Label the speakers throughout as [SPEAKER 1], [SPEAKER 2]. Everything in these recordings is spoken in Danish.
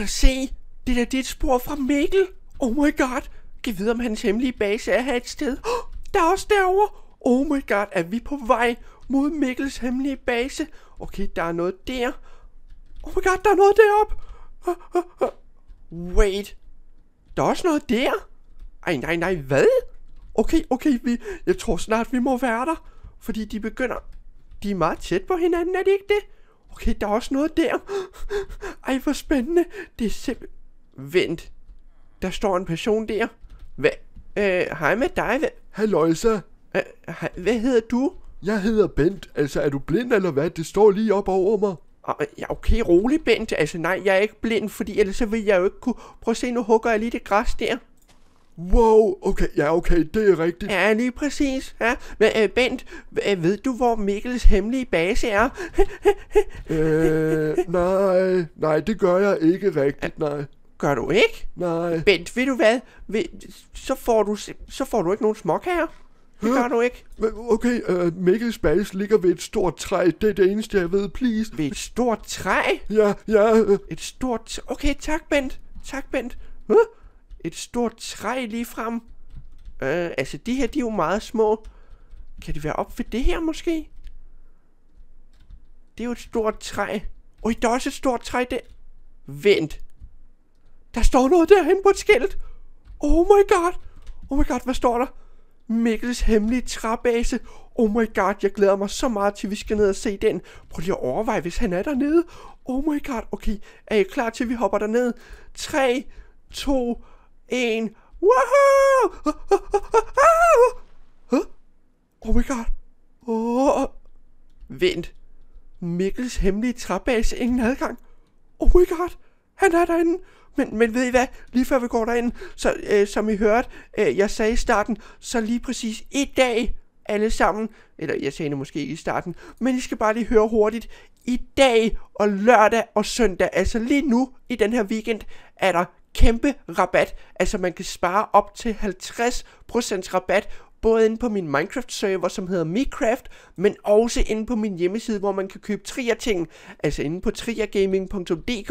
[SPEAKER 1] da se, det der det er et spor fra Mikkel. Oh my god. Giv videre, om hans hemmelige base er her et sted. Oh, der er også derovre. Oh my god, er vi på vej mod Mikkels hemmelige base? Okay, der er noget der. Oh my god, der er noget deroppe. Ah, ah, ah. Wait. Der er også noget der. Ej, nej, nej, hvad? Okay, okay, vi, jeg tror snart, vi må være der. Fordi de begynder... De er meget tæt på hinanden, er det ikke det? Okay, der er også noget der. Ej, hvor spændende. Det er simpelthen... Vent. Der står en person der. Hvad? Øh, hej med dig. Hvad? Halløjsa. Øh, hvad hedder du? Jeg hedder Bent. Altså, er du blind eller hvad? Det står lige op over mig. Ja, okay, rolig, Bent. Altså, nej, jeg er ikke blind, fordi ellers så vil jeg jo ikke kunne... Prøv at se, nu hugger jeg lige det græs der wow, okay, ja okay, det er rigtigt. Ja, lige præcis. Ja. Men æ, øh, Bent, øh, ved du, hvor Mikkels hemmelige base er? øh, nej, nej, det gør jeg ikke rigtigt, nej. Gør du ikke? Nej. Bent, ved du hvad? Ved, så, får du, så får du ikke nogen småkager. Det gør du ikke. Okay, uh, Mikkels base ligger ved et stort træ. Det er det eneste, jeg ved. Please. Ved et stort træ? Ja, ja. Uh. Et stort... Okay, tak, Bent. Tak, Bent. Huh? Et stort træ lige frem. Øh, altså, de her, de er jo meget små. Kan de være op ved det her, måske? Det er jo et stort træ. Oj, der er også et stort træ der. Vent. Der står noget derhen på et skilt. Oh my god. Oh my god, hvad står der? Mikkels hemmelige træbase. Oh my god, jeg glæder mig så meget til, vi skal ned og se den. Prøv lige at overveje, hvis han er dernede. Oh my god, okay. Er I klar til, at vi hopper derned? 3, 2, en. Wow! Oh my god. Oh. Vent. Mikkels hemmelige trappebase ingen adgang. Oh my god. Han er derinde. Men, men ved I hvad? Lige før vi går derind, så, øh, som I hørte, øh, jeg sagde i starten, så lige præcis i dag, alle sammen, eller jeg sagde det måske i starten, men I skal bare lige høre hurtigt, i dag og lørdag og søndag, altså lige nu i den her weekend, er der kæmpe rabat. Altså man kan spare op til 50% rabat både inde på min Minecraft-server, som hedder Minecraft, men også inde på min hjemmeside, hvor man kan købe Trier-ting, altså inde på triagaming.dk.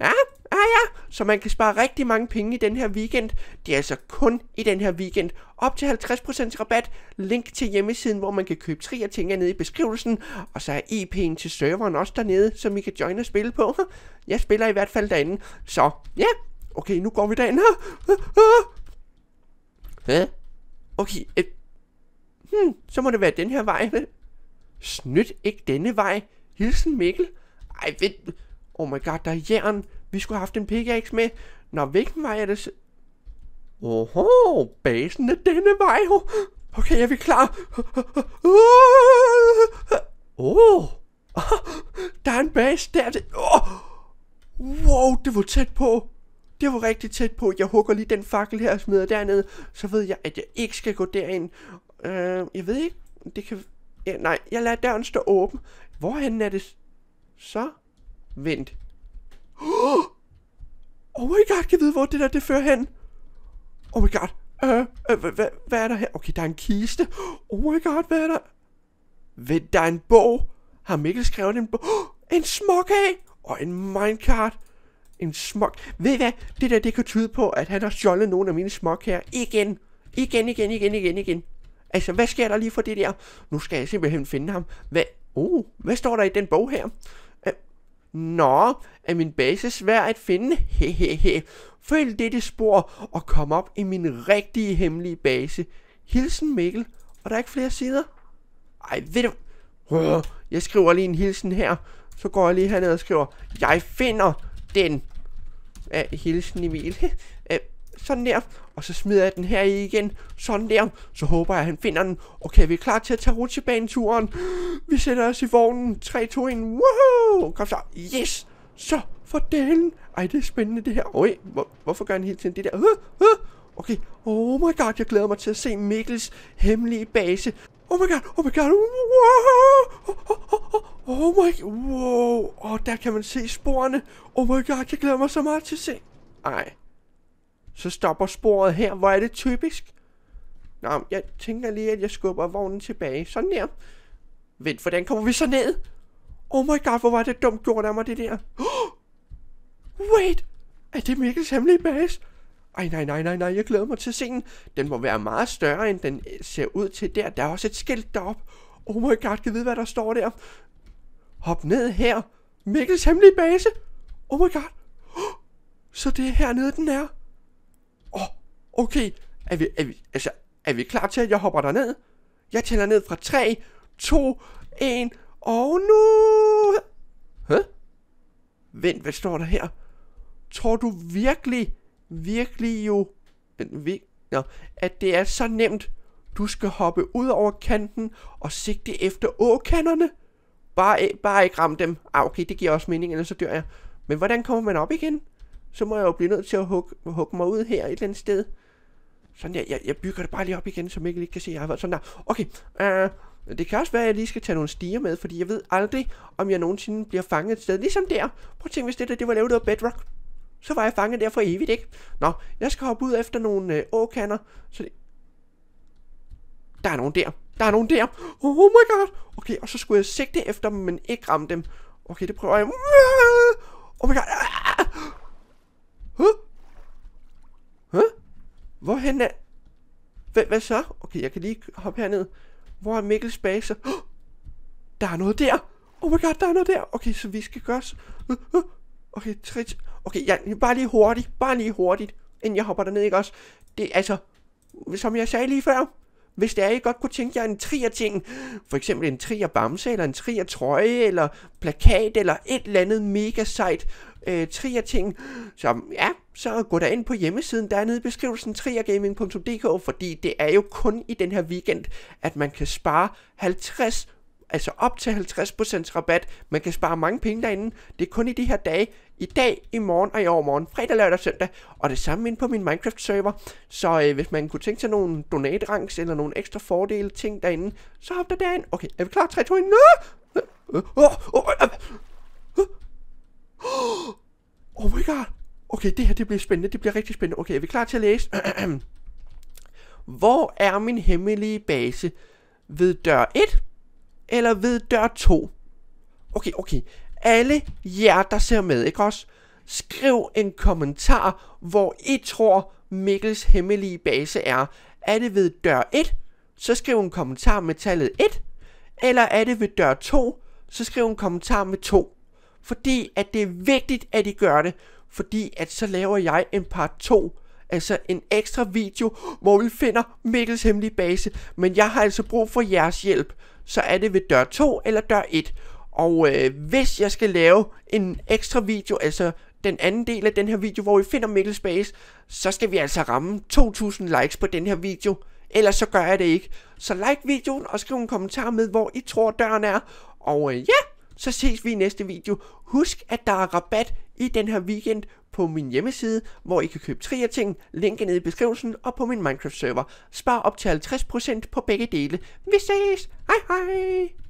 [SPEAKER 1] Ja, ah ja, så man kan spare rigtig mange penge i den her weekend. Det er altså kun i den her weekend. Op til 50% rabat. Link til hjemmesiden, hvor man kan købe trier ting er nede i beskrivelsen. Og så er IP'en e til serveren også dernede, som I kan join og spille på. Jeg spiller i hvert fald derinde. Så ja, Okay, nu går vi derind her. Hvad? Okay, et... hmm, så må det være den her vej. Snyt ikke denne vej. Hilsen Mikkel. Ej, vent. Oh my god, der er jern. Vi skulle have haft en pickaxe med. Nå, hvilken vej er det? Oho, basen er denne vej. Okay, er vi klar? Åh, oh, der er en base der. Wow, det var tæt på det var rigtig tæt på, jeg hugger lige den fakkel her og smider dernede, så ved jeg, at jeg ikke skal gå derind. Øh, jeg ved ikke, det kan... Ja, nej, jeg lader døren stå åben. Hvorhen er det så? Vent. Oh my god, jeg vide, hvor det der det fører hen. Oh my god. Øh, øh, hvad, hvad er der her? Okay, der er en kiste. Oh my god, hvad er der? Vent, der er en bog. Har Mikkel skrevet en bog? en smuk af! Og en minecart en smok. Ved I hvad? Det der, det kan tyde på, at han har stjålet nogle af mine smok her. Igen. Igen, igen, igen, igen, igen. Altså, hvad sker der lige for det der? Nu skal jeg simpelthen finde ham. Hvad? Uh, oh, hvad står der i den bog her? Uh, Nå, er min base svær at finde? Hehehe. Følg dette spor og kom op i min rigtige hemmelige base. Hilsen Mikkel. Og der er ikke flere sider. Ej, ved du... jeg skriver lige en hilsen her. Så går jeg lige herned og skriver, jeg finder den af hele snevil. sådan der. Og så smider jeg den her i igen. Sådan der. Så håber jeg, at han finder den. Okay, vi er klar til at tage rutsjebaneturen. Vi sætter os i vognen. 3, 2, 1. Woohoo! Kom så. Yes! Så for den. Ej, det er spændende det her. Oj, hvor, hvorfor gør han hele tiden det der? Okay, oh my god, jeg glæder mig til at se Mikkels hemmelige base oh my god, oh my god, wow, oh, oh, oh, oh my, wow, og oh, der kan man se sporene, oh my god, jeg glæder mig så meget til at se, ej, så stopper sporet her, hvor er det typisk, nå, jeg tænker lige, at jeg skubber vognen tilbage, sådan der, vent, hvordan kommer vi så ned, oh my god, hvor var det dumt gjort af mig det der, oh, wait, er det Mikkels hemmelige base, ej, nej, nej, nej, nej, jeg glæder mig til scenen. Den må være meget større, end den øh, ser ud til der. Der er også et skilt derop. Oh my god, kan vide, hvad der står der? Hop ned her. Mikkels hemmelige base. Oh my god. Så det er hernede, den er. Åh, oh, okay. Er vi, er vi, altså, er vi klar til, at jeg hopper derned? Jeg tæller ned fra 3, 2, 1, og nu... Hæ? Huh? Vent, hvad står der her? Tror du virkelig, virkelig jo, at det er så nemt. Du skal hoppe ud over kanten og sigte efter åkanderne. Bare, bare ikke ramme dem. Ah, okay, det giver også mening, ellers så dør jeg. Men hvordan kommer man op igen? Så må jeg jo blive nødt til at hugge, hugge mig ud her et eller andet sted. Sådan der, jeg, jeg bygger det bare lige op igen, så Mikkel ikke kan se, at jeg har været sådan der. Okay, uh, det kan også være, at jeg lige skal tage nogle stiger med, fordi jeg ved aldrig, om jeg nogensinde bliver fanget et sted. Ligesom der. Prøv at tænke, hvis det der, det var lavet af bedrock så var jeg fanget der for evigt, ikke? Nå, jeg skal hoppe ud efter nogle øh, åkander, så det... Der er nogen der. Der er nogen der. Oh my god. Okay, og så skulle jeg sigte efter dem, men ikke ramme dem. Okay, det prøver jeg. Oh my god. Huh? Huh? Hvorhen er... Hvad, hvad så? Okay, jeg kan lige hoppe herned. Hvor er Mikkels base? Der er noget der. Oh my god, der er noget der. Okay, så vi skal gøre... Okay, trit. Okay, jeg, bare lige hurtigt, bare lige hurtigt, inden jeg hopper derned, ikke også? Det er altså, som jeg sagde lige før, hvis det er, I godt kunne tænke jer en trier ting, for eksempel en trier bamse, eller en trier trøje, eller plakat, eller et eller andet mega sejt øh, trier ting, så ja, så gå da ind på hjemmesiden, der er nede i beskrivelsen triergaming.dk, fordi det er jo kun i den her weekend, at man kan spare 50 Altså op til 50% rabat. Man kan spare mange penge derinde. Det er kun i de her dage. I dag, i morgen og i overmorgen. Fredag, lørdag og søndag. Og det samme inde på min Minecraft-server. Så øh, hvis man kunne tænke sig nogle donate-ranks eller nogle ekstra fordele ting derinde, så hop der derind. Okay, er vi klar? 3, 2, 1. Nå! Oh my god. Okay, det her det bliver spændende. Det bliver rigtig spændende. Okay, er vi klar til at læse? Hvor er min hemmelige base? Ved dør 1 eller ved dør 2. Okay, okay. Alle jer, der ser med, ikke også? Skriv en kommentar, hvor I tror Mikkels hemmelige base er. Er det ved dør 1? Så skriv en kommentar med tallet 1. Eller er det ved dør 2? Så skriv en kommentar med 2. Fordi at det er vigtigt, at I gør det. Fordi at så laver jeg en part 2 altså en ekstra video, hvor vi finder Mikkels hemmelige base, men jeg har altså brug for jeres hjælp så er det ved dør 2 eller dør 1. Og øh, hvis jeg skal lave en ekstra video, altså den anden del af den her video, hvor vi finder Mikkel Space, så skal vi altså ramme 2000 likes på den her video. Ellers så gør jeg det ikke. Så like videoen og skriv en kommentar med, hvor I tror døren er. Og øh, ja, så ses vi i næste video. Husk, at der er rabat i den her weekend på min hjemmeside, hvor I kan købe tre af ting, linket nede i beskrivelsen, og på min Minecraft-server. Spar op til 50% på begge dele. Vi ses! Hej hej!